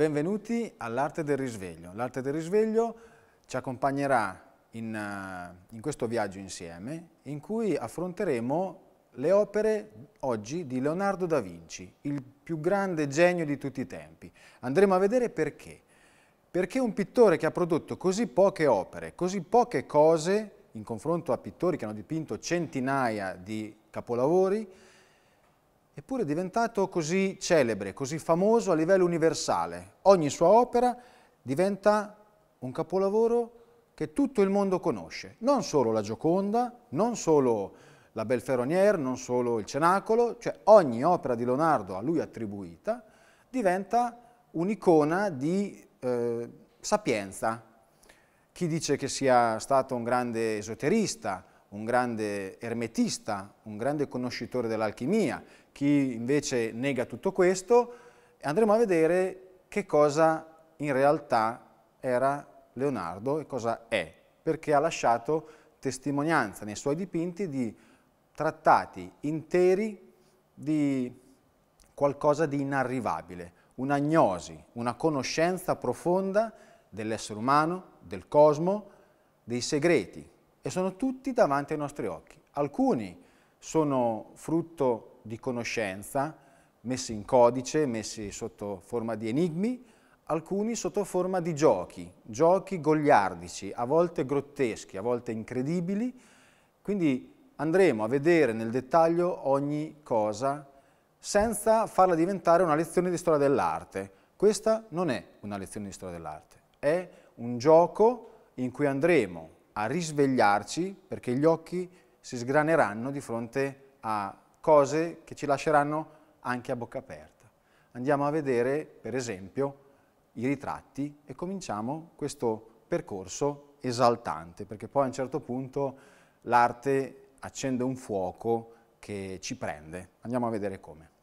Benvenuti all'Arte del Risveglio. L'Arte del Risveglio ci accompagnerà in, eh, in, questo viaggio insieme in cui affronteremo le opere oggi di Leonardo da Vinci, il più grande genio di tutti i tempi. Andremo a vedere perché. Perché un pittore che ha prodotto così poche opere, così poche cose, in confronto a pittori che hanno dipinto centinaia di capolavori, eppure è diventato così celebre, così famoso a livello universale. Ogni sua opera diventa un capolavoro che tutto il mondo conosce, non solo la Gioconda, non solo la Belferronier, non solo il Cenacolo, cioè ogni opera di Leonardo a lui attribuita diventa un'icona di eh, sapienza. Chi dice che sia stato un grande esoterista, un grande ermetista, un grande conoscitore dell'alchimia, chi invece nega tutto questo, andremo a vedere che cosa in realtà era Leonardo e cosa è, perché ha lasciato testimonianza nei suoi dipinti di trattati interi di qualcosa di inarrivabile, una gnosi, una conoscenza profonda dell'essere umano, del cosmo, dei segreti, e sono tutti davanti ai nostri occhi. Alcuni sono frutto di conoscenza, messi in codice, messi sotto forma di enigmi, alcuni sotto forma di giochi, giochi goliardici, a volte grotteschi, a volte incredibili, quindi andremo a vedere nel dettaglio ogni cosa senza farla diventare una lezione di storia dell'arte. Questa non è una lezione di storia dell'arte, è un gioco in cui andremo a risvegliarci perché gli occhi si sgraneranno di fronte a cose che ci lasceranno anche a bocca aperta. Andiamo a vedere, per esempio, i ritratti e cominciamo questo percorso esaltante, perché poi a un certo punto l'arte accende un fuoco che ci prende. Andiamo a vedere come.